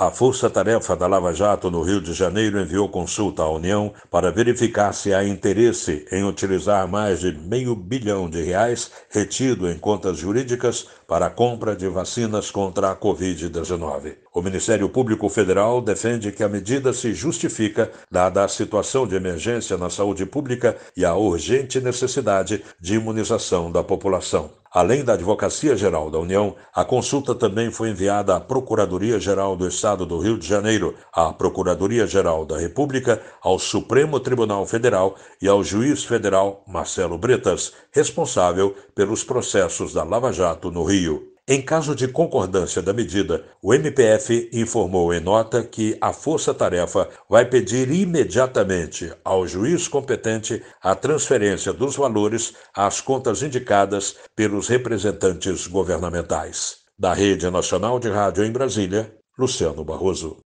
A Força Tarefa da Lava Jato no Rio de Janeiro enviou consulta à União para verificar se há interesse em utilizar mais de meio bilhão de reais retido em contas jurídicas para a compra de vacinas contra a Covid-19. O Ministério Público Federal defende que a medida se justifica dada a situação de emergência na saúde pública e a urgente necessidade de imunização da população. Além da Advocacia Geral da União, a consulta também foi enviada à Procuradoria Geral do Estado do Rio de Janeiro, à Procuradoria Geral da República, ao Supremo Tribunal Federal e ao juiz federal Marcelo Bretas, responsável pelos processos da Lava Jato no Rio. Em caso de concordância da medida, o MPF informou em nota que a Força Tarefa vai pedir imediatamente ao juiz competente a transferência dos valores às contas indicadas pelos representantes governamentais. Da Rede Nacional de Rádio em Brasília, Luciano Barroso.